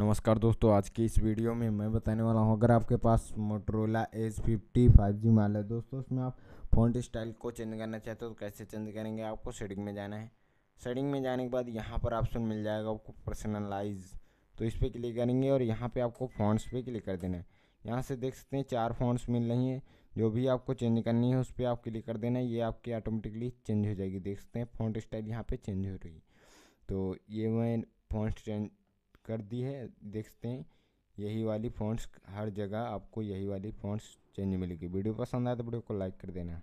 नमस्कार दोस्तों आज की इस वीडियो में मैं बताने वाला हूँ अगर आपके पास Motorola S fifty five G माल है दोस्तों उसमें आप फोन स्टाइल को चेंज करना चाहते हो तो कैसे चेंज करेंगे आपको सेटिंग में जाना है सेटिंग में जाने के बाद यहाँ पर ऑप्शन मिल जाएगा आपको पर्सनलाइज तो इस पर क्लिक करेंगे और यहाँ पर आपको फोनस पर क्लिक कर देना है यहाँ से देख सकते हैं चार फोनस मिल रही हैं जो भी आपको चेंज करनी है उस पर आप क्लिक कर देना ये आपकी ऑटोमेटिकली चेंज हो जाएगी देख सकते हैं फोन स्टाइल यहाँ पर चेंज हो रही है तो ये मैं फोन चेंज कर दी है देखते हैं यही वाली फ़ॉन्ट्स हर जगह आपको यही वाली फ़ॉन्ट्स चेंज मिलेगी वीडियो पसंद आए तो वीडियो को लाइक कर देना